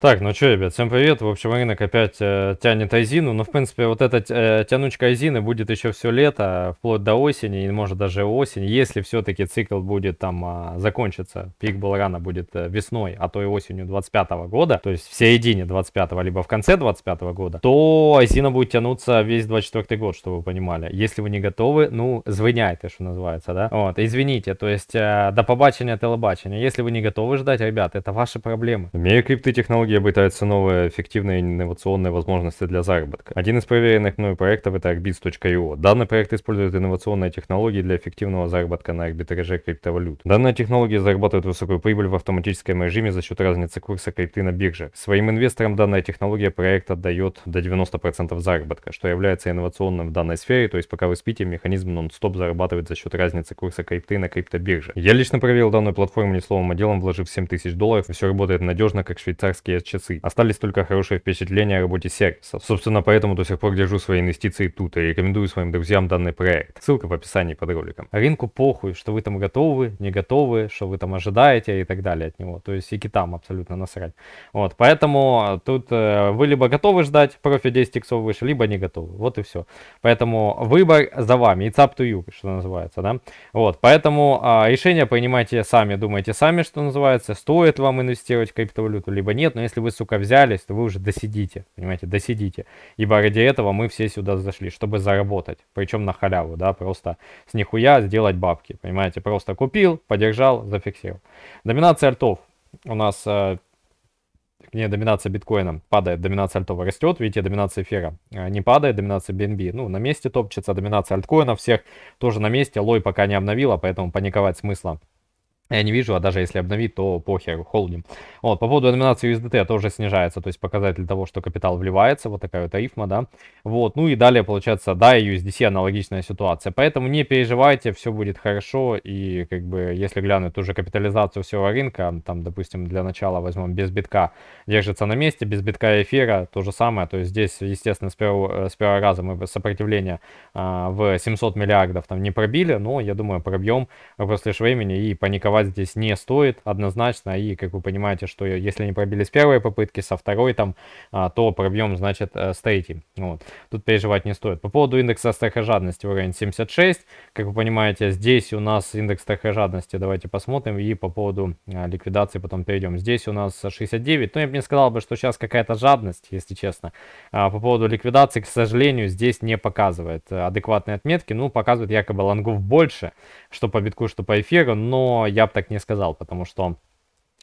Так, ну что, ребят, всем привет. В общем, рынок опять э, тянет Айзину. Но, ну, в принципе, вот эта э, тянучка Айзины будет еще все лето, вплоть до осени, и может даже осень, если все-таки цикл будет там э, закончится, пик Балрана будет э, весной, а то и осенью 25 -го года, то есть в середине 25-го, либо в конце 25 -го года, то Айзина будет тянуться весь 24 год, чтобы вы понимали. Если вы не готовы, ну, звиняйте, что называется, да? Вот, извините, то есть э, до побачення, телебачення. Если вы не готовы ждать, ребят, это ваши проблемы. Имею технологии технологии обретаются новые эффективные инновационные возможности для заработка. Один из проверенных мной проектов это Arbits.io. Данный проект использует инновационные технологии для эффективного заработка на арбитраже криптовалют. Данная технология зарабатывает высокую прибыль в автоматическом режиме за счет разницы курса крипты на бирже. Своим инвесторам данная технология проекта дает до 90% заработка, что является инновационным в данной сфере, то есть пока вы спите, механизм нон-стоп зарабатывает за счет разницы курса крипты на криптобирже. Я лично проверил данную платформу не словом, а делом, вложив 7000 долларов, и все работает надежно, как швейцарские часы. Остались только хорошие впечатления о работе сервиса. Собственно, поэтому до сих пор держу свои инвестиции тут и рекомендую своим друзьям данный проект. Ссылка в описании под роликом. Рынку похуй, что вы там готовы, не готовы, что вы там ожидаете и так далее от него. То есть и китам абсолютно насрать. Вот, поэтому э, тут э, вы либо готовы ждать профи 10 иксов выше, либо не готовы. Вот и все. Поэтому выбор за вами. It's up to you, что называется, да? Вот, поэтому э, решение принимайте сами, думайте сами, что называется. Стоит вам инвестировать в криптовалюту, либо нет. Но если вы, сука, взялись, то вы уже досидите, понимаете, досидите. Ибо ради этого мы все сюда зашли, чтобы заработать, причем на халяву, да, просто с нихуя сделать бабки, понимаете, просто купил, подержал, зафиксировал. Доминация альтов у нас э, не доминация биткоина падает, доминация альтова растет, видите, доминация эфира э, не падает, доминация BNB, ну, на месте топчется, доминация альткоинов всех тоже на месте, лой пока не обновила, поэтому паниковать смысла я не вижу, а даже если обновить, то похер, холдим. Вот, по поводу номинации USDT тоже снижается, то есть показатель того, что капитал вливается, вот такая вот рифма, да. Вот, ну и далее получается, да, и USDC аналогичная ситуация, поэтому не переживайте, все будет хорошо, и как бы, если глянуть ту же капитализацию всего рынка, там, допустим, для начала возьмем без битка, держится на месте, без битка и эфира, то же самое, то есть здесь, естественно, с первого, с первого раза мы сопротивление а, в 700 миллиардов там не пробили, но, я думаю, пробьем вопрос лишь времени и паниковать рисковать здесь не стоит однозначно. И, как вы понимаете, что если не пробили с первой попытки, со второй там, а, то пробьем, значит, э, с третьей. Вот. Тут переживать не стоит. По поводу индекса страхожадности уровень 76. Как вы понимаете, здесь у нас индекс страхожадности. Давайте посмотрим. И по поводу э, ликвидации потом перейдем. Здесь у нас 69. Но ну, я бы не сказал бы, что сейчас какая-то жадность, если честно. А по поводу ликвидации, к сожалению, здесь не показывает э, адекватные отметки. Ну, показывает якобы лонгов больше что по битку, что по эфиру, но я бы так не сказал, потому что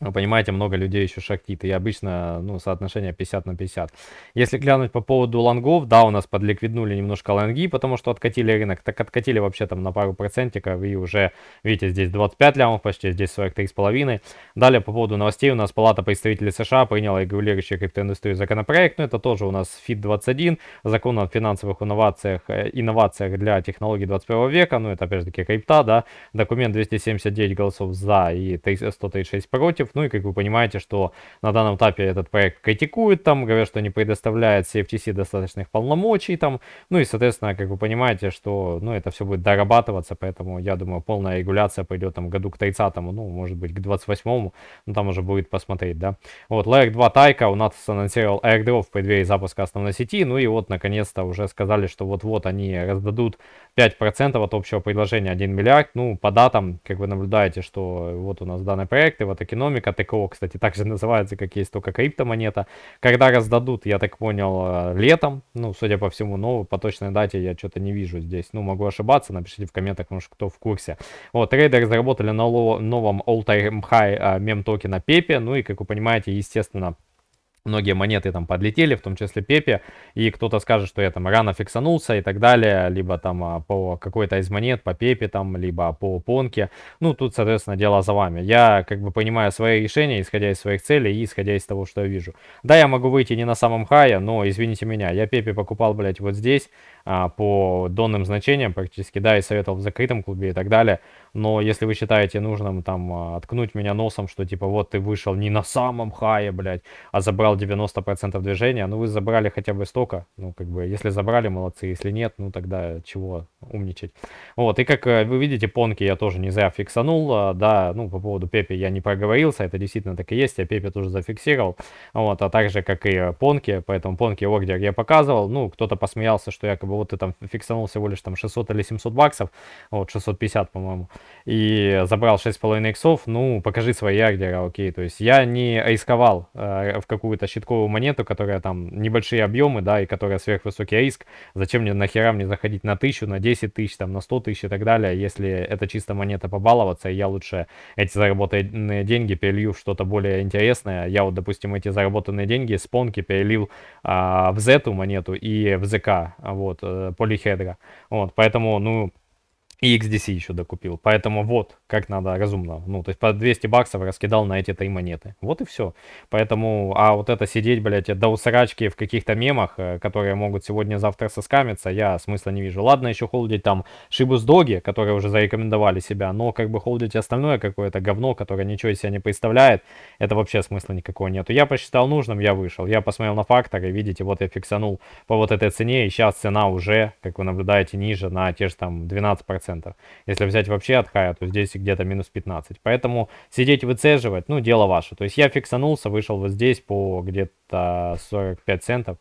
вы понимаете, много людей еще шахтит, и обычно ну, соотношение 50 на 50. Если глянуть по поводу лонгов, да, у нас подликвиднули немножко лонги, потому что откатили рынок, так откатили вообще там на пару процентиков, и уже, видите, здесь 25 лямов почти, здесь 43,5. Далее по поводу новостей, у нас Палата представителей США приняла регулирующий криптоиндустрию законопроект, но это тоже у нас ФИД-21, закон о финансовых инновациях, э, инновациях для технологий 21 века, ну это опять же таки крипта, да, документ 279 голосов за и 136 против, против. Ну и, как вы понимаете, что на данном этапе этот проект критикуют, там говорят, что не предоставляет CFTC достаточных полномочий, там, ну и, соответственно, как вы понимаете, что, ну, это все будет дорабатываться, поэтому, я думаю, полная регуляция пойдет там году к 30-му, ну, может быть, к 28-му, ну, там уже будет посмотреть, да. Вот, Layer 2 Тайка у нас анонсировал AirDrop в преддверии запуска основной сети, ну и вот, наконец-то, уже сказали, что вот-вот они раздадут 5% от общего предложения 1 миллиард, ну, по датам, как вы наблюдаете, что вот у нас данный проект, и вот экономика, экономика ТКО, кстати, также называется, как есть только криптомонета. Когда раздадут, я так понял, э, летом, ну, судя по всему, но ну, по точной дате я что-то не вижу здесь. Ну, могу ошибаться, напишите в комментах, может, кто в курсе. Вот, трейдеры заработали на новом all-time high э, мем-токена Пепе, ну и, как вы понимаете, естественно, многие монеты там подлетели, в том числе Пепе, и кто-то скажет, что я там рано фиксанулся и так далее, либо там а, по какой-то из монет, по Пепе там, либо по Понке. Ну, тут, соответственно, дело за вами. Я как бы понимаю свои решения, исходя из своих целей и исходя из того, что я вижу. Да, я могу выйти не на самом хае, но, извините меня, я Пепе покупал, блядь, вот здесь, а, по донным значениям практически, да, и советовал в закрытом клубе и так далее. Но если вы считаете нужным там а, откнуть меня носом, что типа вот ты вышел не на самом хае, блядь, а забрал потерял 90% движения, ну вы забрали хотя бы столько, ну как бы, если забрали, молодцы, если нет, ну тогда чего умничать. Вот, и как э, вы видите, понки я тоже не зря фиксанул, а, да, ну по поводу Пепи я не проговорился, это действительно так и есть, я Пепи тоже зафиксировал, вот, а также как и э, понки, поэтому понки ордер я показывал, ну кто-то посмеялся, что якобы вот ты там фиксанул всего лишь там 600 или 700 баксов, вот 650, по-моему, и забрал 6,5 иксов, ну покажи свои ордеры, а, окей, то есть я не рисковал э, в какую-то какую-то щитковую монету, которая там небольшие объемы, да, и которая сверхвысокий риск, зачем мне нахера мне заходить на тысячу, на 10 тысяч, там, на 100 тысяч и так далее, если это чисто монета побаловаться, и я лучше эти заработанные деньги перелью в что-то более интересное. Я вот, допустим, эти заработанные деньги спонки понки перелил а, в зету монету и в ЗК, вот, э, полихедра. Вот, поэтому, ну, и XDC еще докупил. Поэтому вот как надо разумно. Ну, то есть по 200 баксов раскидал на эти три монеты. Вот и все. Поэтому, а вот это сидеть, блядь, до усрачки в каких-то мемах, э, которые могут сегодня-завтра соскамиться, я смысла не вижу. Ладно, еще холдить там Шибус Доги, которые уже зарекомендовали себя, но как бы холдить остальное какое-то говно, которое ничего из себя не представляет, это вообще смысла никакого нету. Я посчитал нужным, я вышел. Я посмотрел на факторы, видите, вот я фиксанул по вот этой цене, и сейчас цена уже, как вы наблюдаете, ниже на те же там 12%. 10%. Если взять вообще от хая, то здесь где-то минус 15%. Поэтому сидеть выцеживать, ну, дело ваше. То есть я фиксанулся, вышел вот здесь по где-то 45 центов.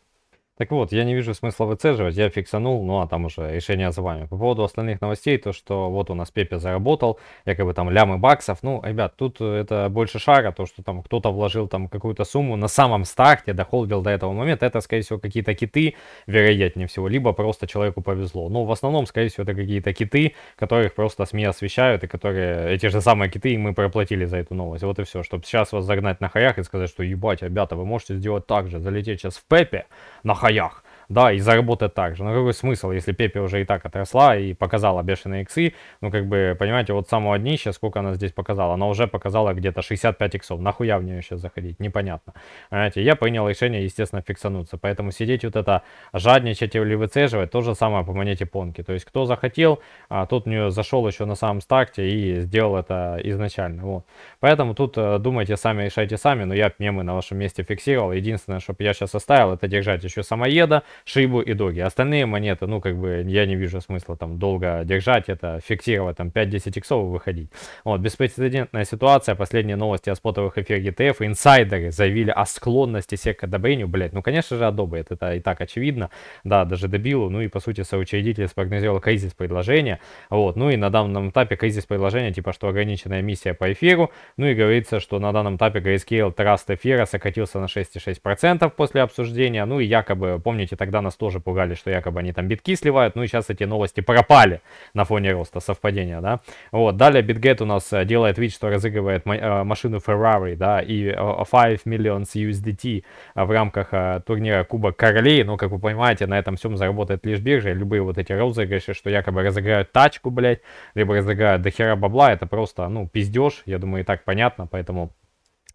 Так вот, я не вижу смысла выцеживать, я фиксанул, ну а там уже решение за вами. По поводу остальных новостей, то что вот у нас Пепе заработал, якобы там лямы баксов, ну, ребят, тут э, это больше шара, то что там кто-то вложил там какую-то сумму на самом старте, дохолдил до этого момента, это, скорее всего, какие-то киты, вероятнее всего, либо просто человеку повезло. Но ну, в основном, скорее всего, это какие-то киты, которых просто СМИ освещают, и которые, эти же самые киты, и мы проплатили за эту новость, вот и все, чтобы сейчас вас загнать на хаях и сказать, что ебать, ребята, вы можете сделать так же, залететь сейчас в Пепе, на Kajak да, и заработает так же. Но какой смысл, если Пепе уже и так отросла и показала бешеные иксы, ну, как бы, понимаете, вот самого днища, сколько она здесь показала, она уже показала где-то 65 иксов, нахуя в нее сейчас заходить, непонятно. Понимаете, я принял решение, естественно, фиксануться, поэтому сидеть вот это, жадничать или выцеживать, то же самое по монете Понки, то есть, кто захотел, а, тот в нее зашел еще на самом старте и сделал это изначально, вот. Поэтому тут э, думайте сами, решайте сами, но я мемы на вашем месте фиксировал, единственное, что я сейчас оставил, это держать еще самоеда, шибу и доги. Остальные монеты, ну, как бы, я не вижу смысла там долго держать, это фиксировать, там, 5-10 иксов выходить. Вот, беспрецедентная ситуация, последние новости о спотовых эфирах ETF, инсайдеры заявили о склонности всех к одобрению, блядь, ну, конечно же, одобрят, это и так очевидно, да, даже дебилу, ну, и, по сути, соучредитель спрогнозировал кризис предложения, вот, ну, и на данном этапе кризис предложения, типа, что ограниченная миссия по эфиру, ну, и говорится, что на данном этапе Grayscale Trust эфира сократился на 6,6% после обсуждения, ну, и якобы, помните, так тогда нас тоже пугали, что якобы они там битки сливают, ну и сейчас эти новости пропали на фоне роста, совпадения, да. Вот, далее BitGet у нас э, делает вид, что разыгрывает э, машину Ferrari, да, и 5 миллионов USDT в рамках э, турнира Кубок Королей, но, как вы понимаете, на этом всем заработает лишь биржа, и любые вот эти розыгрыши, что якобы разыграют тачку, блядь, либо разыграют дохера бабла, это просто, ну, пиздеж, я думаю, и так понятно, поэтому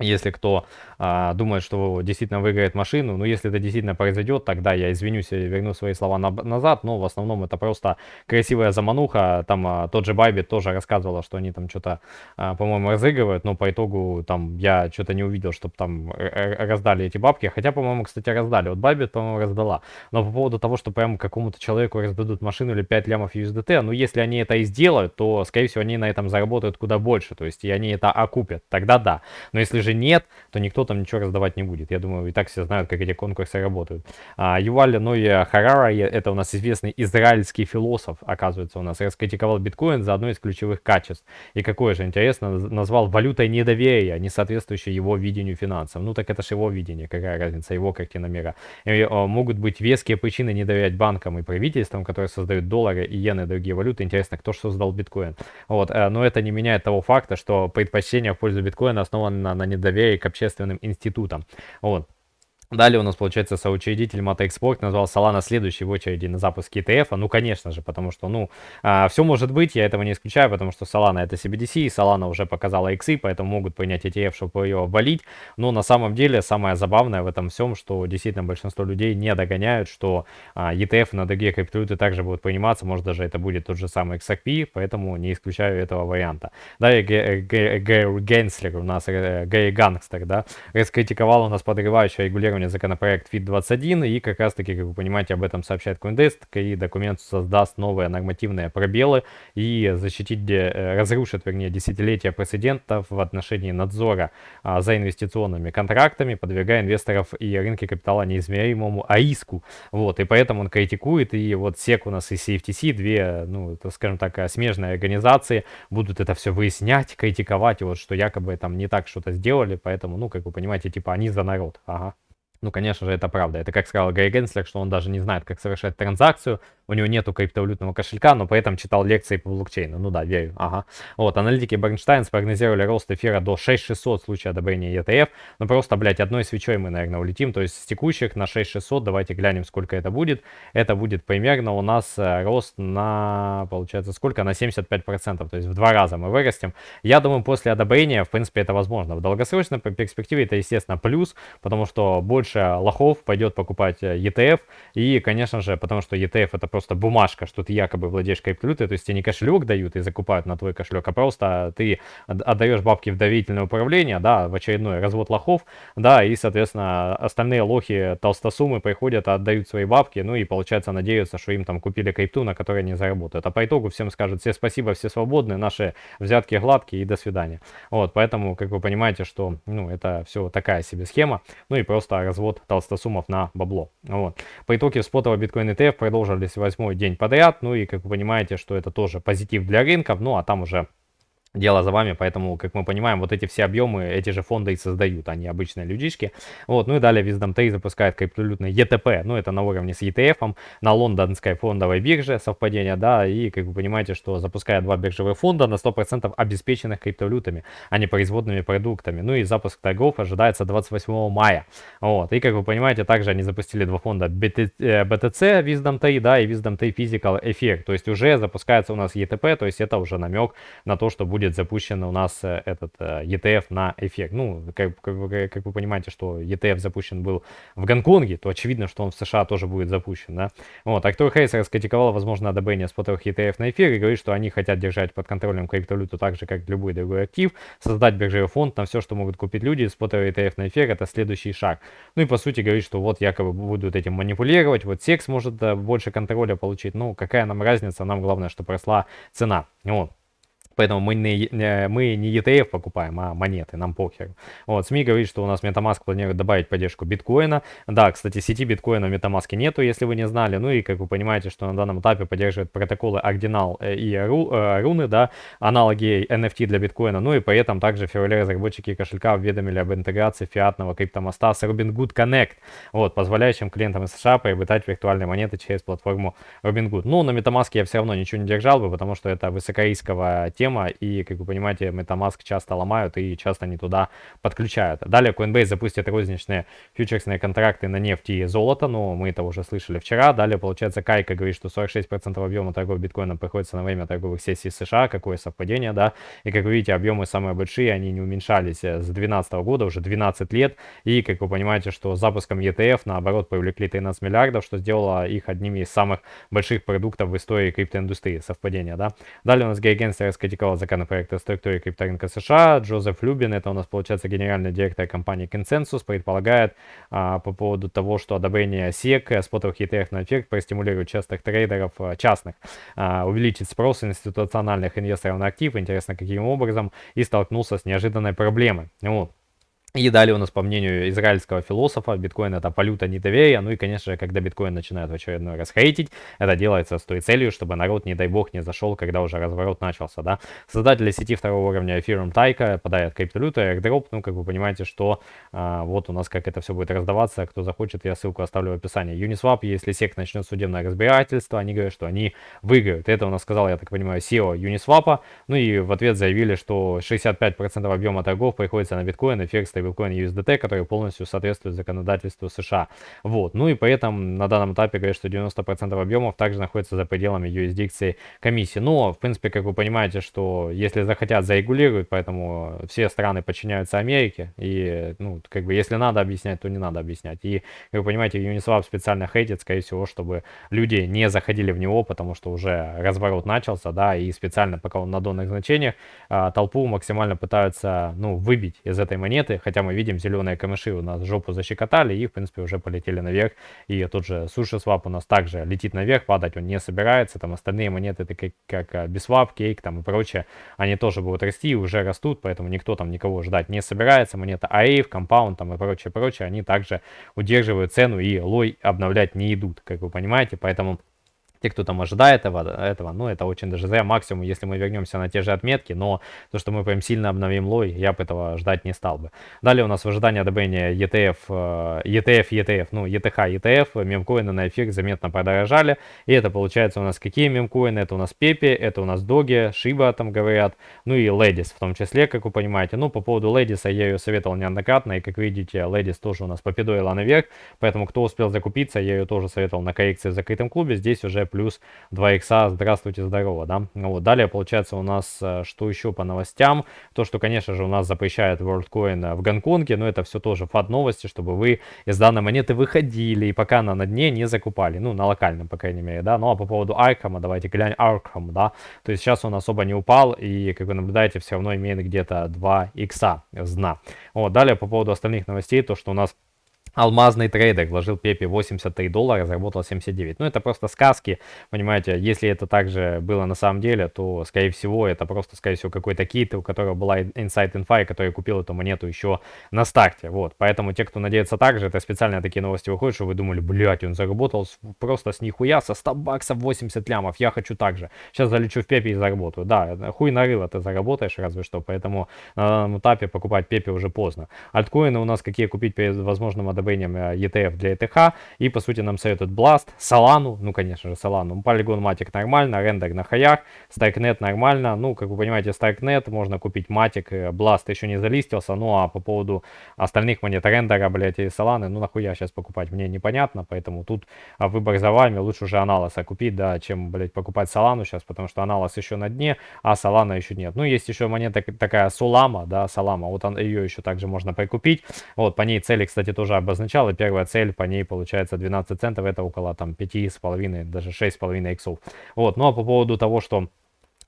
если кто а, думает, что действительно выиграет машину, но ну, если это действительно произойдет, тогда я извинюсь и верну свои слова на, назад, но в основном это просто красивая замануха, там а, тот же Байбит тоже рассказывал, что они там что-то, а, по-моему, разыгрывают, но по итогу там я что-то не увидел, чтобы там раздали эти бабки, хотя, по-моему, кстати, раздали, вот Байбит, по-моему, раздала, но по поводу того, что прям какому-то человеку раздадут машину или 5 лямов USDT, ну если они это и сделают, то, скорее всего, они на этом заработают куда больше, то есть и они это окупят, тогда да, но если же же нет, то никто там ничего раздавать не будет. Я думаю, и так все знают, как эти конкурсы работают. А, Юваль Ноя Харара, это у нас известный израильский философ, оказывается, у нас раскритиковал биткоин за одно из ключевых качеств. И какое же, интересно, назвал валютой недоверия, не соответствующей его видению финансов. Ну так это же его видение, какая разница, его картина мира. И, о, а, могут быть веские причины не доверять банкам и правительствам, которые создают доллары, иены и другие валюты. Интересно, кто же создал биткоин? Вот, э, но это не меняет того факта, что предпочтение в пользу биткоина основано на, на недоверии доверие к общественным институтам. Вот. Далее у нас, получается, соучредитель Мотоэкспорт назвал Solana следующей в очереди на запуск ETF. а Ну, конечно же, потому что, ну, а, все может быть, я этого не исключаю, потому что Solana это CBDC, и Solana уже показала иксы, поэтому могут принять ETF, чтобы ее обвалить. Но на самом деле самое забавное в этом всем, что действительно большинство людей не догоняют, что а, ETF на другие криптовалюты также будут приниматься, может даже это будет тот же самый XRP, поэтому не исключаю этого варианта. Далее Гэри Генслер у нас, э, Гэри Гангстер, да, раскритиковал у нас подрывающую регулирование уровня законопроект FIT-21, и как раз-таки, как вы понимаете, об этом сообщает CoinDesk, и документ создаст новые нормативные пробелы и защитит, э, разрушит, вернее, десятилетия прецедентов в отношении надзора а, за инвестиционными контрактами, подвергая инвесторов и рынки капитала неизмеримому АИСку. Вот, и поэтому он критикует, и вот SEC у нас и CFTC, две, ну, это скажем так, смежные организации, будут это все выяснять, критиковать, вот, что якобы там не так что-то сделали, поэтому, ну, как вы понимаете, типа они за народ. Ага. Ну, конечно же, это правда. Это как сказал Гарри Генслер, что он даже не знает, как совершать транзакцию, у него нету криптовалютного кошелька, но при этом читал лекции по блокчейну. Ну да, верю, ага. Вот, аналитики Бернштайн спрогнозировали рост эфира до 6600 в случае одобрения ETF, но ну, просто, блядь, одной свечой мы, наверное, улетим, то есть с текущих на 6600, давайте глянем, сколько это будет. Это будет примерно у нас э, рост на, получается, сколько? На 75%, то есть в два раза мы вырастем. Я думаю, после одобрения, в принципе, это возможно. В долгосрочной перспективе это, естественно, плюс, потому что больше больше лохов пойдет покупать э, ETF. И, конечно же, потому что ETF это просто бумажка, что ты якобы владеешь криптовалютой, то есть тебе не кошелек дают и закупают на твой кошелек, а просто ты отдаешь бабки в доверительное управление, да, в очередной развод лохов, да, и, соответственно, остальные лохи толстосумы приходят, отдают свои бабки, ну и, получается, надеются, что им там купили крипту, на которой они заработают. А по итогу всем скажут, все спасибо, все свободны, наши взятки гладкие и до свидания. Вот, поэтому, как вы понимаете, что, ну, это все такая себе схема, ну и просто развод развод толстосумов на бабло. Вот. По итоге спотового биткоин ETF продолжились восьмой день подряд. Ну и как вы понимаете, что это тоже позитив для рынков. Ну а там уже дело за вами, поэтому, как мы понимаем, вот эти все объемы эти же фонды и создают, они а обычные людишки. Вот, ну и далее Wisdom Tree запускает криптовалютный ETP, ну это на уровне с ETF, на лондонской фондовой бирже, совпадение, да, и, как вы понимаете, что запуская два биржевых фонда на 100% обеспеченных криптовалютами, а не производными продуктами. Ну и запуск торгов ожидается 28 мая. Вот, и, как вы понимаете, также они запустили два фонда BTC э, Wisdom Tree, да, и Wisdom Tree Physical Effect, то есть уже запускается у нас ETP, то есть это уже намек на то, что будет будет запущен у нас э, этот э, ETF на эффект. Ну, как, как, как вы понимаете, что ETF запущен был в Гонконге, то очевидно, что он в США тоже будет запущен, да. Вот, а кто Хейс раскритиковал, возможно, одобрение спотовых ETF на эфир и говорит, что они хотят держать под контролем криптовалюту так же, как любой другой актив, создать биржевой фонд на все, что могут купить люди, спотовый ETF на эфир это следующий шаг. Ну и по сути говорит, что вот якобы будут этим манипулировать, вот секс может больше контроля получить, ну какая нам разница, нам главное, что просла цена. Вот. Поэтому мы не, мы не ETF покупаем, а монеты, нам похер. Вот, СМИ говорит, что у нас Metamask планирует добавить поддержку биткоина. Да, кстати, сети биткоина в Metamask нету, если вы не знали. Ну и, как вы понимаете, что на данном этапе поддерживают протоколы Ordinal э, и э, Руны, да, аналоги NFT для биткоина. Ну и поэтому также в феврале разработчики кошелька уведомили об интеграции фиатного криптомоста с Robinhood Connect, вот, позволяющим клиентам из США приобретать виртуальные монеты через платформу Robinhood. Ну, на Metamask я все равно ничего не держал бы, потому что это высокориисковая тема, система, и, как вы понимаете, MetaMask часто ломают и часто не туда подключают. Далее Coinbase запустит розничные фьючерсные контракты на нефть и золото, но ну, мы это уже слышали вчера. Далее, получается, Кайка говорит, что 46% объема торгов биткоином приходится на время торговых сессий США, какое совпадение, да, и, как вы видите, объемы самые большие, они не уменьшались э, с 2012 года, уже 12 лет, и, как вы понимаете, что запуском ETF, наоборот, привлекли 13 миллиардов, что сделало их одними из самых больших продуктов в истории криптоиндустрии, совпадение, да. Далее у нас гейгенс, Георгенстерская критиковал законопроект о крипторынка США. Джозеф Любин, это у нас, получается, генеральный директор компании Consensus, предполагает а, по поводу того, что одобрение SEC, спотовых ETF на эффект, простимулирует частных трейдеров, а, частных, а, увеличит спрос институциональных инвесторов на актив, интересно, каким образом, и столкнулся с неожиданной проблемой. Вот. И далее у нас, по мнению израильского философа, биткоин это валюта недоверия. Ну и, конечно же, когда биткоин начинает в очередной раз хейтить, это делается с той целью, чтобы народ, не дай бог, не зашел, когда уже разворот начался, да. Создатели сети второго уровня Ethereum Тайка подает криптовалюту, airdrop, ну, как вы понимаете, что а, вот у нас как это все будет раздаваться, кто захочет, я ссылку оставлю в описании. Uniswap, если сек начнет судебное разбирательство, они говорят, что они выиграют. Это у нас сказал, я так понимаю, SEO Uniswap, ну и в ответ заявили, что 65% объема торгов приходится на биткоин, эфир стоит стейблкоин USDT, который полностью соответствует законодательству США. Вот. Ну и поэтому на данном этапе говорят, что 90% объемов также находится за пределами юрисдикции комиссии. Но, в принципе, как вы понимаете, что если захотят, зарегулируют, поэтому все страны подчиняются Америке. И, ну, как бы, если надо объяснять, то не надо объяснять. И, как вы понимаете, Uniswap специально хейтит, скорее всего, чтобы люди не заходили в него, потому что уже разворот начался, да, и специально, пока он на донных значениях, а, толпу максимально пытаются, ну, выбить из этой монеты, хотя мы видим зеленые камыши у нас жопу защекотали и, в принципе, уже полетели наверх. И тут же суши свап у нас также летит наверх, падать он не собирается. Там остальные монеты, такие как э, бисвап, кейк там и прочее, они тоже будут расти и уже растут, поэтому никто там никого ждать не собирается. Монета AAV, компаунд там и прочее, прочее, они также удерживают цену и лой обновлять не идут, как вы понимаете, поэтому те, кто там ожидает этого, этого, ну, это очень даже зря. Максимум, если мы вернемся на те же отметки, но то, что мы прям сильно обновим лой, я бы этого ждать не стал бы. Далее у нас в ожидании одобрения ETF, э, e ETF, ETF, ну, ETH, ETF, мемкоины на эфир заметно подорожали. И это получается у нас какие мемкоины? Это у нас Пепи, это у нас Доги, Шиба там говорят, ну и Ледис в том числе, как вы понимаете. Ну, по поводу Ледиса я ее советовал неоднократно, и как видите, Ледис тоже у нас попидоила наверх, поэтому кто успел закупиться, я ее тоже советовал на коррекции в закрытом клубе, здесь уже плюс 2 икса. Здравствуйте, здорово, да. Вот, далее получается у нас, э, что еще по новостям, то, что, конечно же, у нас запрещает WorldCoin э, в Гонконге, но это все тоже фат новости, чтобы вы из данной монеты выходили и пока она на дне не закупали, ну, на локальном, по крайней мере, да. Ну, а по поводу Аркхама, давайте глянь Arkham, да, то есть сейчас он особо не упал и, как вы наблюдаете, все равно имеет где-то 2 икса зна. Вот, далее по поводу остальных новостей, то, что у нас Алмазный трейдер вложил Пепе 83 доллара, заработал 79. Ну, это просто сказки, понимаете, если это также было на самом деле, то, скорее всего, это просто, скорее всего, какой-то кит, у которого была Inside Info, который купил эту монету еще на старте, вот. Поэтому те, кто надеется также это специально такие новости выходят, что вы думали, блядь, он заработал просто с нихуя, со 100 баксов 80 лямов, я хочу так же. Сейчас залечу в Пепе и заработаю. Да, хуй нарыло ты заработаешь, разве что, поэтому э, на данном этапе покупать Пепе уже поздно. Альткоины у нас какие купить перед возможным адекватным добавлением э, ETF для ETH. И, по сути, нам советуют Blast, Solana, ну, конечно же, Solana. Ну, Polygon Matic нормально, рендер на хаях, StarkNet нормально. Ну, как вы понимаете, StarkNet можно купить Matic, э, Blast еще не залистился. Ну, а по поводу остальных монет рендера, блядь, и Solana, ну, нахуя сейчас покупать, мне непонятно. Поэтому тут а, выбор за вами, лучше уже анализа купить, да, чем, блядь, покупать Solana сейчас, потому что анализ еще на дне, а Solana еще нет. Ну, есть еще монета такая Solama, да, Solama, вот он, ее еще также можно прикупить. Вот, по ней цели, кстати, тоже об обозначал, и первая цель по ней получается 12 центов, это около там 5,5, даже 6,5 иксов. Вот, ну а по поводу того, что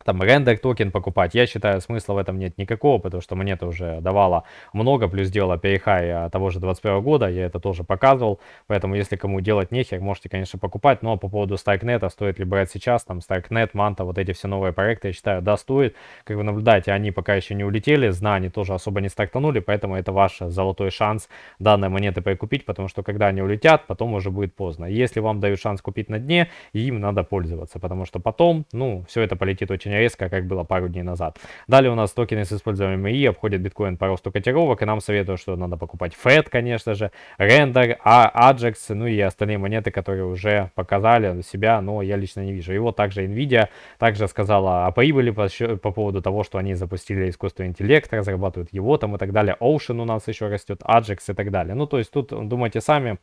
там рендер токен покупать. Я считаю, смысла в этом нет никакого, потому что монета уже давала много, плюс дело перехай а, того же 21 года, я это тоже показывал, поэтому если кому делать нехер, можете, конечно, покупать, но по поводу Starknet, а стоит ли брать сейчас, там, Starknet, Манта, вот эти все новые проекты, я считаю, да, стоит. Как вы наблюдаете, они пока еще не улетели, знания тоже особо не стартанули, поэтому это ваш золотой шанс данной монеты прикупить, потому что когда они улетят, потом уже будет поздно. Если вам дают шанс купить на дне, им надо пользоваться, потому что потом, ну, все это полетит очень очень резко, как было пару дней назад. Далее у нас токены с использованием И обходят биткоин по росту котировок, и нам советуют, что надо покупать FED, конечно же, Render, а Ajax, ну и остальные монеты, которые уже показали себя, но я лично не вижу. И вот также NVIDIA также сказала о а прибыли по, по поводу того, что они запустили искусственный интеллект, разрабатывают его там и так далее. Ocean у нас еще растет, Ajax и так далее. Ну, то есть тут думайте сами,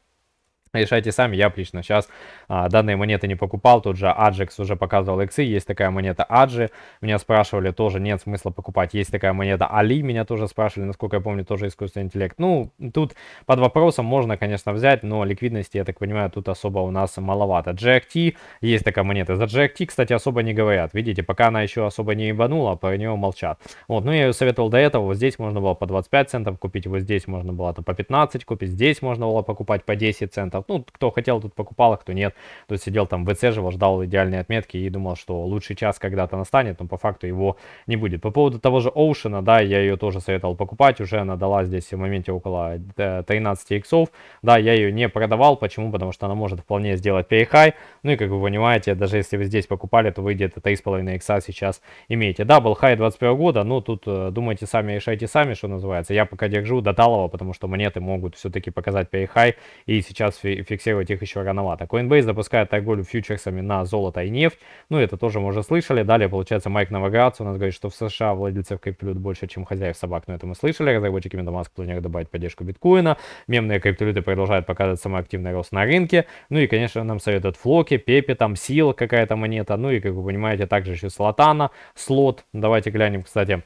Решайте сами, я лично сейчас а, данные монеты не покупал, тут же Аджекс уже показывал иксы, есть такая монета Аджи, меня спрашивали, тоже нет смысла покупать, есть такая монета Али, меня тоже спрашивали, насколько я помню, тоже искусственный интеллект. Ну, тут под вопросом можно, конечно, взять, но ликвидности, я так понимаю, тут особо у нас маловато. GXT, есть такая монета, за GXT, кстати, особо не говорят, видите, пока она еще особо не ебанула, про нее молчат. Вот, ну я ее советовал до этого, вот здесь можно было по 25 центов купить, вот здесь можно было то по 15 купить, здесь можно было покупать по 10 центов, стал. Ну, кто хотел, тут покупал, а кто нет. То есть сидел там, выцеживал, ждал идеальные отметки и думал, что лучший час когда-то настанет, но по факту его не будет. По поводу того же Ocean, да, я ее тоже советовал покупать. Уже она дала здесь в моменте около 13 э, иксов. Да, я ее не продавал. Почему? Потому что она может вполне сделать перехай. Ну и как вы понимаете, даже если вы здесь покупали, то вы где-то выйдет 3,5 икса сейчас имеете. Да, был хай 21 года, но тут э, думайте сами, решайте сами, что называется. Я пока держу до талого, потому что монеты могут все-таки показать перехай. И сейчас в фиксировать их еще рановато. Coinbase запускает торговлю фьючерсами на золото и нефть. Ну, это тоже мы уже слышали. Далее, получается, Майк Новоградц у нас говорит, что в США владельцев криптовалют больше, чем хозяев собак. Но это мы слышали. Разработчики MetaMask планируют добавить поддержку биткоина. Мемные криптовалюты продолжают показывать самый активный рост на рынке. Ну и, конечно, нам советуют Флоки, Пепе, там Сил какая-то монета. Ну и, как вы понимаете, также еще Слотана, Слот. Давайте глянем, кстати,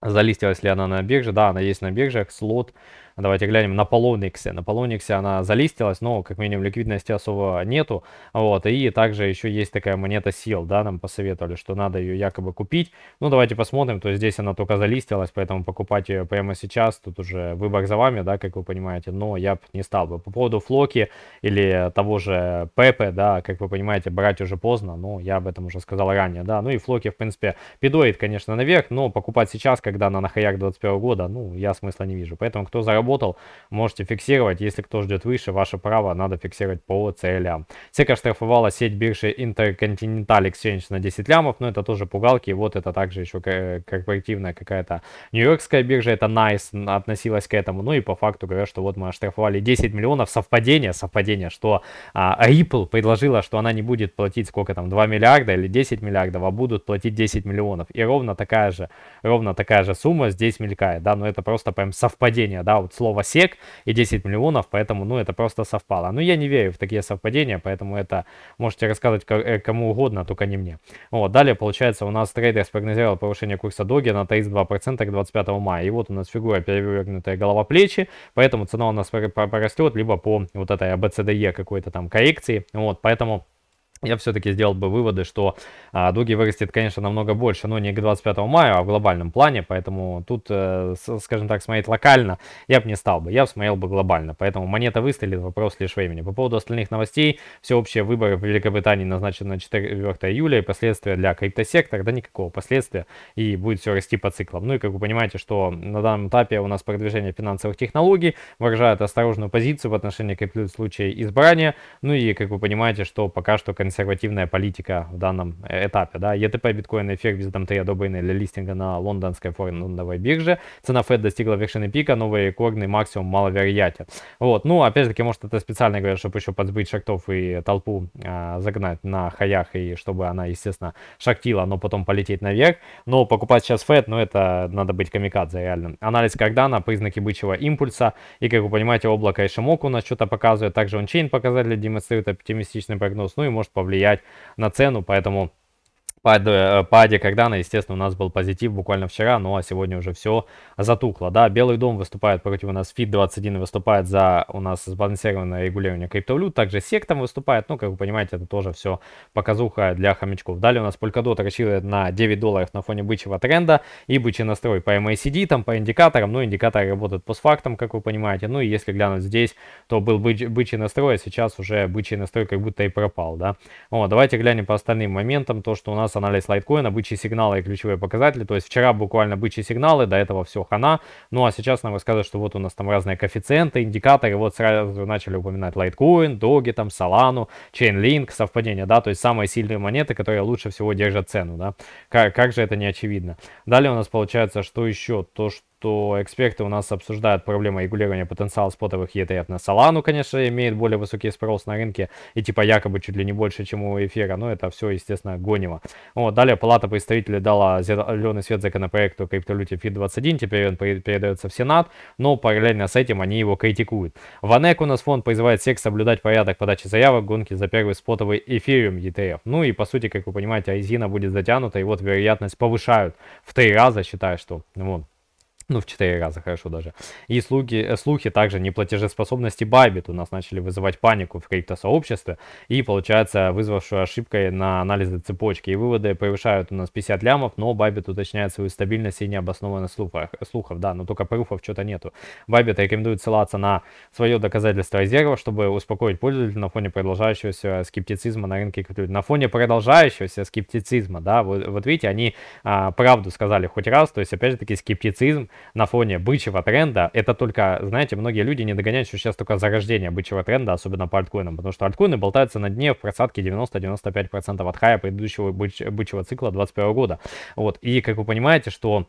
залистилась ли она на бирже. Да, она есть на биржах. Слот Давайте глянем на Полониксе. На Полониксе она залистилась, но как минимум ликвидности особо нету. Вот, и также еще есть такая монета сил, да, нам посоветовали, что надо ее якобы купить. Ну, давайте посмотрим, то есть здесь она только залистилась, поэтому покупать ее прямо сейчас, тут уже выбор за вами, да, как вы понимаете, но я бы не стал бы. По поводу Флоки или того же Пепе, да, как вы понимаете, брать уже поздно, но я об этом уже сказал ранее, да, ну и Флоки, в принципе, пидоид, конечно, наверх, но покупать сейчас, когда она на хаях 21 года, ну, я смысла не вижу, поэтому кто заработал заработал, можете фиксировать. Если кто ждет выше, ваше право, надо фиксировать по CLM. ЦК штрафовала сеть биржи Intercontinental Exchange на 10 лямов, но это тоже пугалки. И вот это также еще корпоративная какая-то нью-йоркская биржа, это NICE относилась к этому. Ну и по факту говорят, что вот мы оштрафовали 10 миллионов, совпадение, совпадение, что а, Ripple предложила, что она не будет платить сколько там, 2 миллиарда или 10 миллиардов, а будут платить 10 миллионов. И ровно такая же, ровно такая же сумма здесь мелькает, да, но это просто прям совпадение, да, вот от слова сек и 10 миллионов, поэтому, ну, это просто совпало. Но ну, я не верю в такие совпадения, поэтому это можете рассказывать э, кому угодно, только не мне. Вот, далее, получается, у нас трейдер спрогнозировал повышение курса доги на 32% к 25 мая. И вот у нас фигура перевернутая голова плечи, поэтому цена у нас порастет, либо по вот этой ABCDE а какой-то там коррекции. Вот, поэтому я все-таки сделал бы выводы, что а, дуги вырастет, конечно, намного больше, но не к 25 мая, а в глобальном плане, поэтому тут, э, с, скажем так, смотреть локально я бы не стал бы, я бы смотрел бы глобально, поэтому монета выстрелит, вопрос лишь времени. По поводу остальных новостей, всеобщие выборы в Великобритании назначены на 4 июля, и последствия для криптосектора, да никакого последствия, и будет все расти по циклам. Ну и как вы понимаете, что на данном этапе у нас продвижение финансовых технологий выражает осторожную позицию в отношении криптовалют в случае избрания, ну и как вы понимаете, что пока что консервативные консервативная политика в данном э, этапе. Да? ЕТП биткоин эффект без там 3 одобрены для листинга на лондонской фондовой бирже. Цена Фед достигла вершины пика, новый рекордный максимум маловероятен. Вот. Ну, опять таки, может это специально говорят, чтобы еще подсбыть шактов и толпу э, загнать на хаях, и чтобы она, естественно, шактила, но потом полететь наверх. Но покупать сейчас Фед, ну это надо быть камикадзе реально. Анализ Кардана, признаки бычьего импульса. И, как вы понимаете, облако и Шимоку у нас что-то показывает. Также он чейн показатель демонстрирует оптимистичный прогноз. Ну и может по повлиять на цену, поэтому Э, паде, когда Кардана, естественно, у нас был позитив буквально вчера, ну а сегодня уже все затухло, да, Белый дом выступает против у нас FIT21, выступает за у нас сбалансированное регулирование криптовалют, также SEC там выступает, ну, как вы понимаете, это тоже все показуха для хомячков. Далее у нас Polkadot рассчитывает на 9 долларов на фоне бычьего тренда и бычий настрой по MACD, там по индикаторам, ну, индикаторы работают постфактом, как вы понимаете, ну, и если глянуть здесь, то был быч, бычий настрой, а сейчас уже бычий настрой как будто и пропал, да. О, давайте глянем по остальным моментам, то, что у нас раз анализ лайткоина, бычьи сигналы и ключевые показатели. То есть вчера буквально бычьи сигналы, до этого все хана. Ну а сейчас нам рассказывают, что вот у нас там разные коэффициенты, индикаторы. Вот сразу начали упоминать лайткоин, доги, там, Solano, Chainlink, совпадение, да, то есть самые сильные монеты, которые лучше всего держат цену, да. Как, как же это не очевидно. Далее у нас получается, что еще? То, что что эксперты у нас обсуждают проблемы регулирования потенциала спотовых ETF на Solana, конечно, имеет более высокий спрос на рынке и типа якобы чуть ли не больше, чем у эфира, но это все, естественно, гонимо. Вот, далее Палата представителей дала зеленый свет законопроекту криптовалюте FIT21, теперь он передается в Сенат, но параллельно с этим они его критикуют. В АНЕК у нас фонд призывает всех соблюдать порядок подачи заявок гонки за первый спотовый эфириум ETF. Ну и по сути, как вы понимаете, Айзина будет затянута, и вот вероятность повышают в три раза, считаю, что ну вот ну, в 4 раза, хорошо даже. И слухи э, слухи также неплатежеспособности Байбит у нас начали вызывать панику в криптосообществе и, получается, вызвавшую ошибкой на анализы цепочки. И выводы превышают у нас 50 лямов, но Байбит уточняет свою стабильность и необоснованность слухов, слухов да, но только пруфов что-то нету. Байбит рекомендует ссылаться на свое доказательство резерва, чтобы успокоить пользователя на фоне продолжающегося скептицизма на рынке криптовалют. На фоне продолжающегося скептицизма, да, вот, вот видите, они а, правду сказали хоть раз, то есть, опять же таки, скептицизм на фоне бычьего тренда, это только, знаете, многие люди не догоняют, что сейчас только зарождение бычьего тренда, особенно по альткоинам, потому что альткоины болтаются на дне в просадке 90-95% от хая предыдущего быч, бычьего цикла 2021 года. Вот, и как вы понимаете, что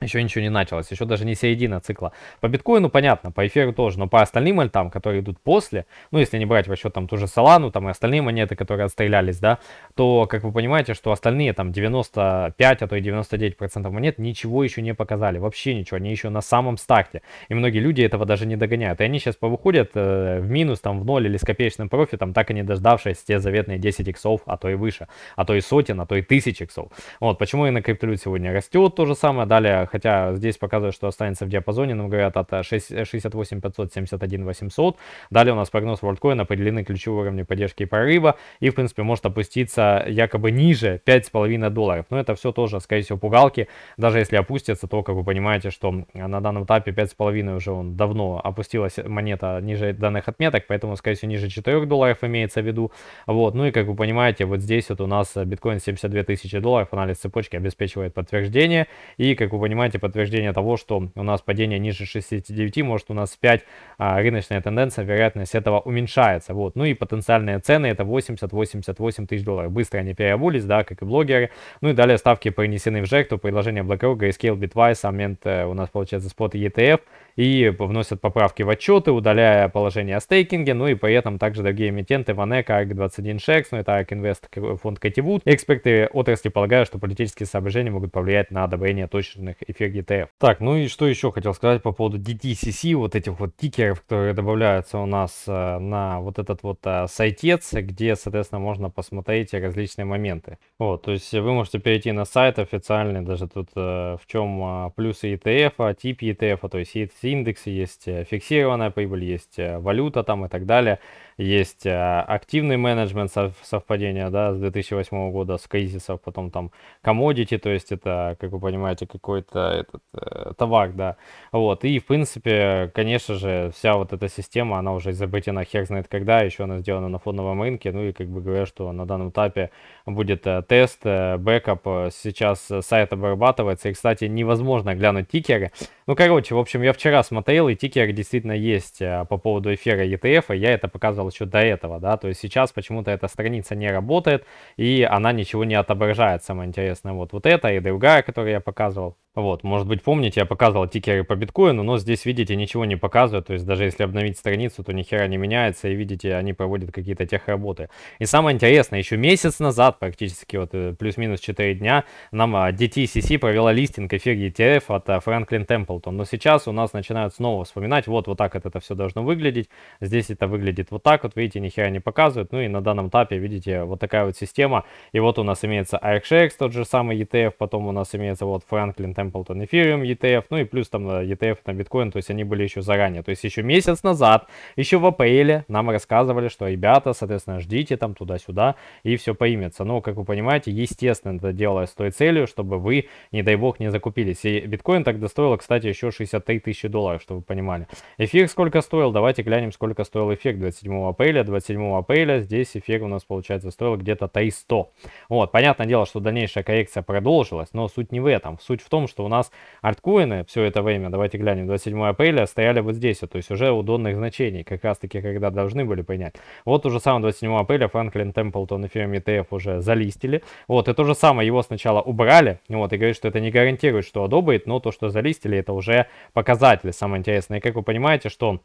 еще ничего не началось, еще даже не середина цикла. По биткоину понятно, по эфиру тоже, но по остальным альтам, которые идут после, ну если не брать в расчет там ту же Солану, там и остальные монеты, которые отстрелялись, да, то, как вы понимаете, что остальные там 95, а то и 99% монет ничего еще не показали, вообще ничего, они еще на самом старте. И многие люди этого даже не догоняют. И они сейчас повыходят э, в минус, там в ноль или с копеечным профитом, так и не дождавшись те заветные 10 иксов, а то и выше, а то и сотен, а то и тысяч иксов. Вот, почему и на криптовалют сегодня растет то же самое, далее хотя здесь показывают, что останется в диапазоне, нам говорят, от 6, 68 500, 71 800. Далее у нас прогноз WorldCoin, определены ключевые уровни поддержки и прорыва, и, в принципе, может опуститься якобы ниже 5,5 долларов. Но это все тоже, скорее всего, пугалки. Даже если опустится, то, как вы понимаете, что на данном этапе 5,5 уже он давно опустилась монета ниже данных отметок, поэтому, скорее всего, ниже 4 долларов имеется в виду. Вот, ну и, как вы понимаете, вот здесь вот у нас биткоин 72 тысячи долларов, анализ цепочки обеспечивает подтверждение, и, как вы понимаете, понимаете, подтверждение того, что у нас падение ниже 69, может у нас 5 а, рыночная тенденция, вероятность этого уменьшается. Вот. Ну и потенциальные цены это 80-88 тысяч долларов. Быстро они переобулись, да, как и блогеры. Ну и далее ставки принесены в жертву, предложение BlackRock, Grayscale, Bitwise, момент э, у нас получается спот ETF и вносят поправки в отчеты, удаляя положение о стейкинге, ну и при этом также другие эмитенты Ванека, ark 21 шекс, ну это ARK инвест фонд Кэти Эксперты отрасли полагают, что политические соображения могут повлиять на одобрение точечных эфир ETF. Так, ну и что еще хотел сказать по поводу DTCC, вот этих вот тикеров, которые добавляются у нас э, на вот этот вот э, сайтец, где, соответственно, можно посмотреть различные моменты. Вот, то есть вы можете перейти на сайт официальный, даже тут э, в чем плюсы ETF, тип ETF, то есть ETC, индексы, есть э, фиксированная прибыль, есть э, валюта там и так далее есть э, активный менеджмент совпадения, да, с 2008 года, с кризисов, потом там commodity, то есть это, как вы понимаете, какой-то этот э, товар, да, вот, и в принципе, конечно же, вся вот эта система, она уже изобретена хер знает когда, еще она сделана на фондовом рынке, ну и как бы говоря, что на данном этапе будет э, тест, э, бэкап, сейчас сайт обрабатывается, и, кстати, невозможно глянуть тикеры, ну, короче, в общем, я вчера смотрел, и тикер действительно есть по поводу эфира ETF, и я это показывал работал еще до этого, да, то есть сейчас почему-то эта страница не работает, и она ничего не отображает, самое интересное, вот, вот эта и другая, которую я показывал. Вот, может быть, помните, я показывал тикеры по биткоину, но здесь, видите, ничего не показывают. То есть даже если обновить страницу, то ни хера не меняется. И видите, они проводят какие-то техработы. И самое интересное, еще месяц назад, практически вот э, плюс-минус 4 дня, нам DTCC а, провела листинг эфир ETF от Franklin а, Templeton. Но сейчас у нас начинают снова вспоминать, вот, вот так вот это все должно выглядеть. Здесь это выглядит вот так вот, видите, ни хера не показывают. Ну и на данном этапе, видите, вот такая вот система. И вот у нас имеется RxX, тот же самый ETF, потом у нас имеется вот Franklin Templeton Темплтон Эфириум ETF, ну и плюс там э, ETF на биткоин, то есть они были еще заранее. То есть еще месяц назад, еще в апреле нам рассказывали, что ребята, соответственно, ждите там туда-сюда и все поимется. Но, как вы понимаете, естественно, это делалось с той целью, чтобы вы, не дай бог, не закупились. И биткоин тогда стоил, кстати, еще 63 тысячи долларов, чтобы вы понимали. Эфир сколько стоил? Давайте глянем, сколько стоил эфир 27 апреля. 27 апреля здесь эфир у нас, получается, стоил где-то 300. Вот, понятное дело, что дальнейшая коррекция продолжилась, но суть не в этом. Суть в том, что что у нас альткоины все это время, давайте глянем, 27 апреля стояли вот здесь, вот, то есть уже у донных значений, как раз таки, когда должны были понять. Вот уже сам 27 апреля Франклин Темплтон и эфириум ETF уже залистили, вот, и то же самое, его сначала убрали, вот, и говорит, что это не гарантирует, что одобрит, но то, что залистили, это уже показатели, самое интересное. И как вы понимаете, что он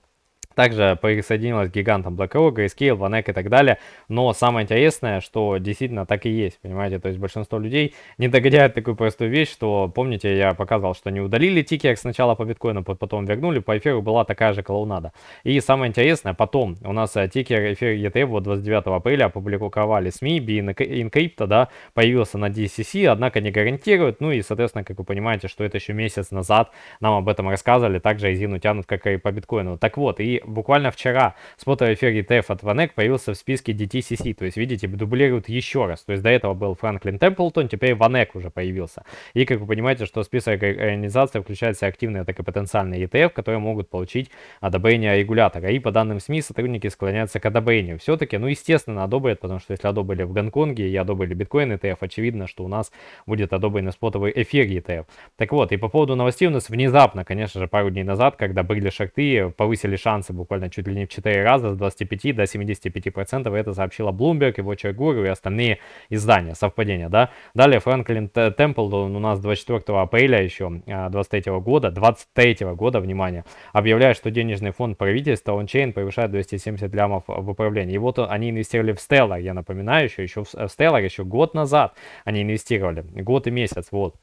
также присоединилась к гигантам BlackRock, Grayscale, Vanek и так далее. Но самое интересное, что действительно так и есть, понимаете? То есть большинство людей не догоняют такую простую вещь, что, помните, я показывал, что не удалили тикер сначала по биткоину, потом вернули, по эфиру была такая же клоунада. И самое интересное, потом у нас тикер э, эфир ETF вот 29 апреля опубликовали СМИ, BNCrypto, да, появился на DCC, однако не гарантирует. Ну и, соответственно, как вы понимаете, что это еще месяц назад нам об этом рассказывали, также резину тянут, как и по биткоину. Так вот, и буквально вчера спотовый эфир ETF от Ванек появился в списке DTCC, то есть, видите, дублируют еще раз. То есть до этого был Франклин Темплтон, теперь Ванек уже появился. И, как вы понимаете, что список организаций включает в себя активные, так и потенциальные ETF, которые могут получить одобрение регулятора. И по данным СМИ, сотрудники склоняются к одобрению. Все-таки, ну, естественно, одобрят, потому что если одобрили в Гонконге и одобрили биткоин ETF, очевидно, что у нас будет одобрен спотовый эфир ETF. Так вот, и по поводу новостей у нас внезапно, конечно же, пару дней назад, когда были шахты, повысили шансы увеличился буквально чуть ли не в 4 раза с 25 до 75 процентов. Это сообщила Bloomberg, его Чергуру и остальные издания. Совпадение, да? Далее Франклин Темпл у нас 24 апреля еще 23 а, года, 23 года, внимание, объявляет, что денежный фонд правительства ончейн превышает 270 лямов в управлении. И вот они инвестировали в Stellar, я напоминаю, еще, еще в Stellar еще год назад они инвестировали, год и месяц, вот.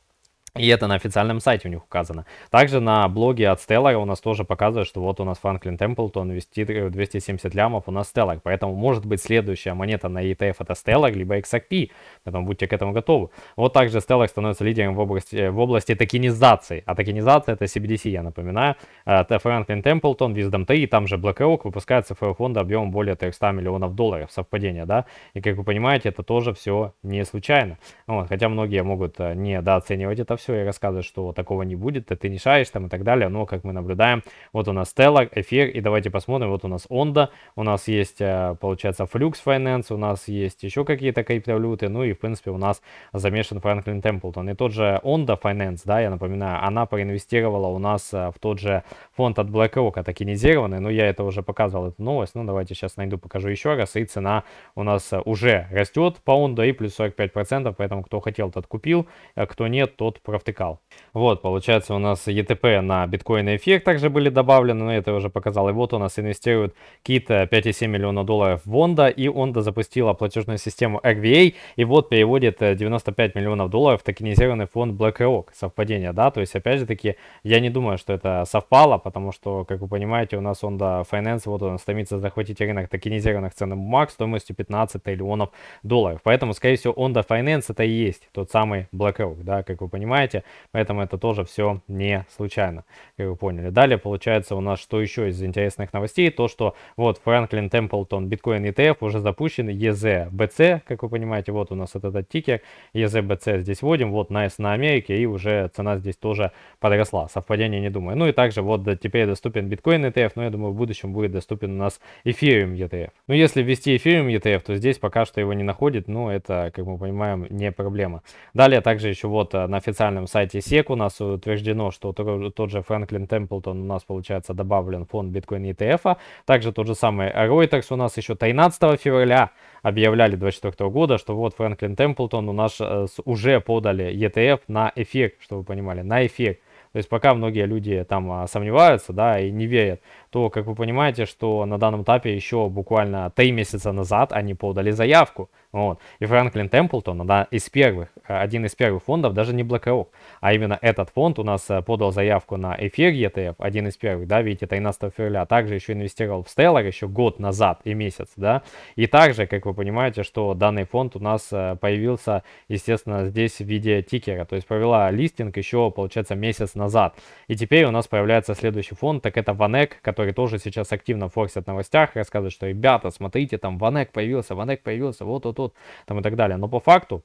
И это на официальном сайте у них указано. Также на блоге от Stellar у нас тоже показывают, что вот у нас Franklin Templeton инвестит 270 лямов, у нас Stellar. Поэтому может быть следующая монета на ETF это Stellar, либо XRP. Поэтому будьте к этому готовы. Вот также Stellar становится лидером в области, э, в области токенизации. А токенизация это CBDC, я напоминаю. Это Franklin Templeton, Wisdom 3, там же BlackRock выпускает цифровые фонды объемом более 300 миллионов долларов. Совпадение, да? И как вы понимаете, это тоже все не случайно. Вот, хотя многие могут э, недооценивать это все и рассказывает, что такого не будет, ты не шаришь там и так далее. Но, как мы наблюдаем, вот у нас Stellar, эфир, и давайте посмотрим, вот у нас Onda, у нас есть, э, получается, Flux Finance, у нас есть еще какие-то криптовалюты, ну и, в принципе, у нас замешан Франклин Темплтон. И тот же Onda Finance, да, я напоминаю, она проинвестировала у нас э, в тот же фонд от BlackRock, а токенизированный, но я это уже показывал, эту новость, ну давайте сейчас найду, покажу еще раз, и цена у нас э, уже растет по Onda и плюс 45%, поэтому кто хотел, тот купил, а кто нет, тот провтыкал. Вот, получается, у нас ETP на биткоин и эфир также были добавлены, но это я уже показал. И вот у нас инвестируют инвестирует Кит 5,7 миллиона долларов в Онда, и Онда запустила платежную систему RVA, и вот переводит 95 э, миллионов долларов в токенизированный фонд BlackRock. Совпадение, да? То есть, опять же таки, я не думаю, что это совпало, потому что, как вы понимаете, у нас Онда Finance, вот он стремится захватить рынок токенизированных ценных бумаг стоимостью 15 триллионов долларов. Поэтому, скорее всего, Онда Finance это и есть тот самый BlackRock, да, как вы понимаете понимаете? Поэтому это тоже все не случайно, как вы поняли. Далее получается у нас что еще из интересных новостей, то что вот Franklin Templeton Bitcoin ETF уже запущен, EZBC, как вы понимаете, вот у нас этот, этот тикер, EZBC здесь вводим, вот NICE на Америке и уже цена здесь тоже подросла, совпадение не думаю. Ну и также вот теперь доступен Bitcoin ETF, но я думаю в будущем будет доступен у нас Ethereum ETF. Но если ввести Ethereum ETF, то здесь пока что его не находит, но это, как мы понимаем, не проблема. Далее также еще вот э, на официальном официальном сайте SEC у нас утверждено, что тот же Franklin Темплтон у нас, получается, добавлен в фонд Bitcoin ETF. А также тот же самый Reuters у нас еще 13 февраля объявляли 2024 года, что вот Franklin Темплтон у нас э, уже подали ETF на эфир, что вы понимали, на эфир. То есть пока многие люди там а, сомневаются, да, и не верят, то, как вы понимаете, что на данном этапе еще буквально три месяца назад они подали заявку. Вот. И Франклин Темплтон, да, из первых, а, один из первых фондов, даже не BlackRock, а именно этот фонд у нас э, подал заявку на эфир ETF, один из первых, да, видите, 13 февраля, также еще инвестировал в Stellar еще год назад и месяц, да, и также, как вы понимаете, что данный фонд у нас э, появился, естественно, здесь в виде тикера, то есть провела листинг еще, получается, месяц назад. И теперь у нас появляется следующий фонд, так это Ванек, который тоже сейчас активно форсит в новостях, рассказывает, что ребята, смотрите, там Ванек появился, Ванек появился, вот-вот-вот, там и так далее. Но по факту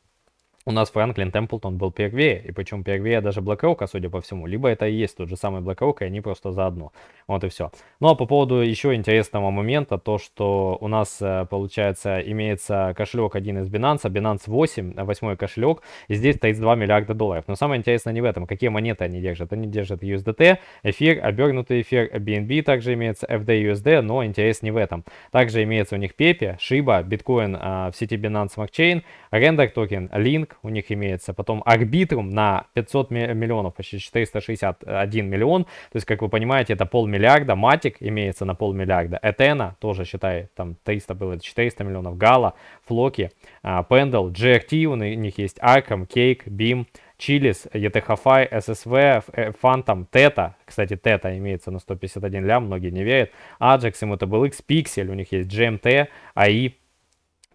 у нас Франклин Темплтон был первее, и причем первее даже BlackRock, а судя по всему, либо это и есть тот же самый BlackRock, и они просто заодно. Вот и все. Ну а по поводу еще интересного момента, то что у нас, э, получается, имеется кошелек один из Binance, Binance 8, э, восьмой кошелек, и здесь 32 миллиарда долларов. Но самое интересное не в этом, какие монеты они держат. Они держат USDT, эфир, обернутый эфir, BNB, также имеется FDUSD, но интерес не в этом. Также имеется у них Pepe, Shiba, Bitcoin э, в сети Binance Blockchain, Render токен, Link, у них имеется. Потом Арбитрум на 500 миллионов, почти 461 миллион. То есть, как вы понимаете, это полмиллиарда. Матик имеется на полмиллиарда. Этена тоже, считай, там 300 было, 400 миллионов. Гала, Флоки, а, Пендл, GRT у них есть, Арком, Кейк, Бим, Чилис, ETHFI, ссв, фантом, Тета, кстати, Тета имеется на 151 ля, многие не верят, Ajax, MTBLX, пиксель у них есть GMT, аи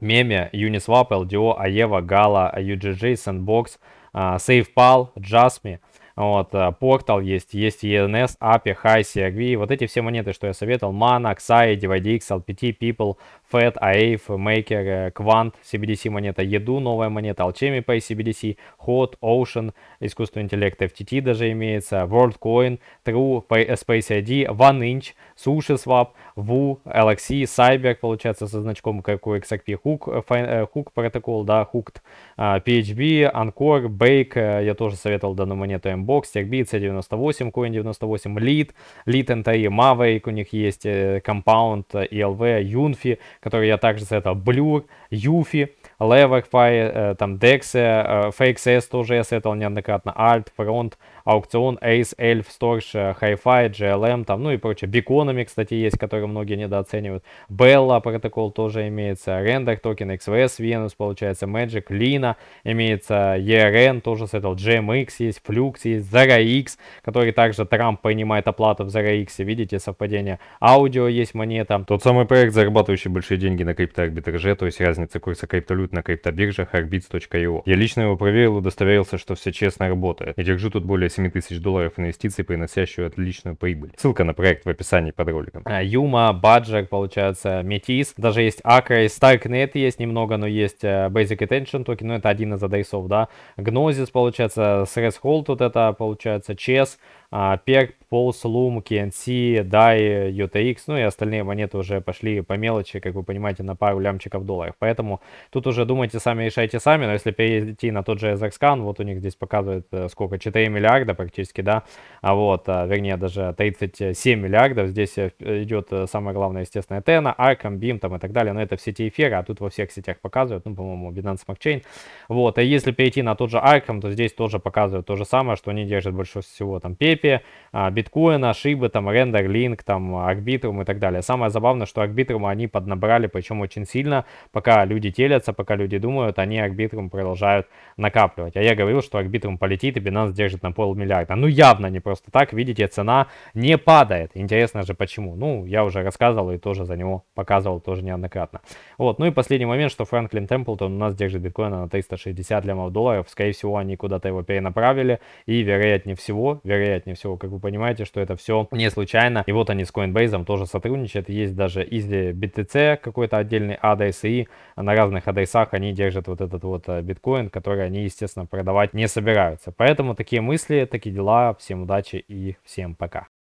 Меме, Uniswap, LDO, Аева, Гала, UGG, Sandbox, SafePal, Jasmi. Вот, Portal есть, есть ENS, API, Hi, CRV. Вот эти все монеты, что я советовал. Mana, Xai, DivideX, LPT, People, FET, AAVE, Maker, Quant, CBDC монета, еду новая монета, Alchemy Pay, CBDC, HOT, Ocean, искусственный интеллект, FTT даже имеется, WorldCoin, True, Space ID, OneInch, SushiSwap, VU, LXC, Cyber, получается, со значком как у XRP, Hook, Hook протокол, да, Hooked, PHB, Anchor, Bake, я тоже советовал данную монету MBOX, TRB, C98, Coin98, Lead, Lead NTI, Mavic, у них есть Compound, ELV, Yunfi, которые я также советовал, Blur, Юфи, Leverfy, э, там Dex, э, FXS тоже я сетовал неоднократно, Alt, Front, Аукцион, Ace, Elf, Storch, э, Hi-Fi, GLM, там, ну и прочее. Биконами, кстати, есть, которые многие недооценивают. Bella протокол тоже имеется, Render токен, XVS, Venus, получается, Magic, Lina имеется, ERN тоже с этого, GMX есть, Flux есть, ZaraX, который также Трамп принимает оплату в ZaraX, видите, совпадение. Аудио есть монета. Тот самый проект, зарабатывающий большие деньги на криптоарбитраже, то есть разница курса криптовалют торгуют на криптобиржах Arbits.io. Я лично его проверил и удостоверился, что все честно работает. Я держу тут более 7 тысяч долларов инвестиций, приносящую отличную прибыль. Ссылка на проект в описании под роликом. Юма, Баджер, получается, Метис, даже есть Акра, Starknet есть немного, но есть э, Basic Attention токен, но это один из адресов, да. Гнозис получается, Sres вот это, получается, Chess, PEC, Pulse, Loom, KNC, DAI, UTX, ну и остальные монеты уже пошли по мелочи, как вы понимаете, на пару лямчиков в долларах. Поэтому тут уже думайте сами, решайте сами, но если перейти на тот же SXCAN, вот у них здесь показывает э, сколько, 4 миллиарда практически, да, а вот, а, вернее, даже 37 миллиардов, здесь э, идет э, самое главное, естественно, Тена, Arkham, BIM там и так далее, но это в сети эфира, а тут во всех сетях показывают, ну, по-моему, Binance Smart Chain, вот, а если перейти на тот же Arkham, то здесь тоже показывают то же самое, что они держат больше всего там PEP, цепи а, биткоина, шибы, там, рендер, линк, там, арбитрум и так далее. Самое забавное, что арбитрум они поднабрали, причем очень сильно, пока люди телятся, пока люди думают, они арбитрум продолжают накапливать. А я говорил, что арбитрум полетит и Binance держит на полмиллиарда. Ну, явно не просто так, видите, цена не падает. Интересно же, почему? Ну, я уже рассказывал и тоже за него показывал, тоже неоднократно. Вот, ну и последний момент, что Франклин Темплтон у нас держит биткоина на 360 лямов долларов. Скорее всего, они куда-то его перенаправили и, вероятнее всего, вероятнее вероятнее всего, как вы понимаете, что это все не случайно. И вот они с Coinbase тоже сотрудничают. Есть даже изли BTC, какой-то отдельный адрес, и на разных адресах они держат вот этот вот э, биткоин, который они, естественно, продавать не собираются. Поэтому такие мысли, такие дела. Всем удачи и всем пока.